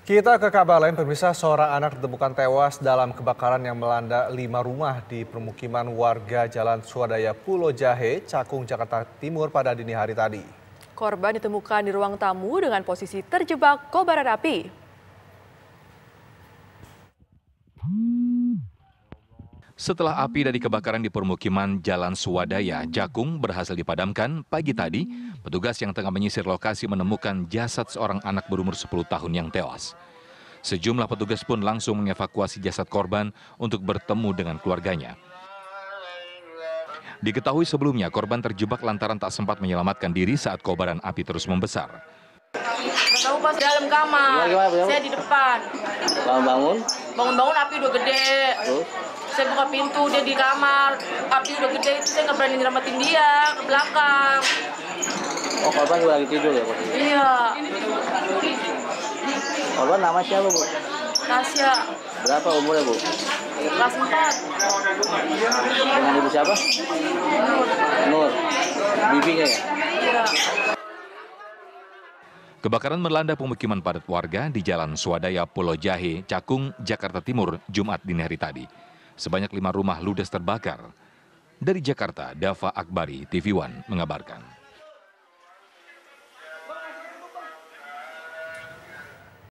Kita ke kabar lain, pemirsa seorang anak ditemukan tewas dalam kebakaran yang melanda lima rumah di permukiman warga Jalan Swadaya Pulau Jahe, Cakung, Jakarta Timur pada dini hari tadi. Korban ditemukan di ruang tamu dengan posisi terjebak kobaran api. Setelah api dari kebakaran di permukiman Jalan Swadaya, Jakung berhasil dipadamkan pagi tadi. Petugas yang tengah menyisir lokasi menemukan jasad seorang anak berumur 10 tahun yang tewas. Sejumlah petugas pun langsung mengevakuasi jasad korban untuk bertemu dengan keluarganya. Diketahui sebelumnya korban terjebak lantaran tak sempat menyelamatkan diri saat kobaran api terus membesar tahu pas dalam kamar Gimana, saya di depan bangun bangun bangun bangun api udah gede Terus? saya buka pintu dia di kamar api udah gede itu saya nggak berani nyelamatin dia ke belakang oh korban juga lagi tidur ya korban? iya korban nama siapa bu Tasya berapa umurnya bu kelas 4 dengan ibu siapa Nur Nur bibinya ya iya Kebakaran melanda pemukiman padat warga di Jalan Swadaya Pulau Jahe, Cakung, Jakarta Timur, Jumat dini hari tadi. Sebanyak lima rumah ludes terbakar. Dari Jakarta, Dava Akbari, TV One, mengabarkan.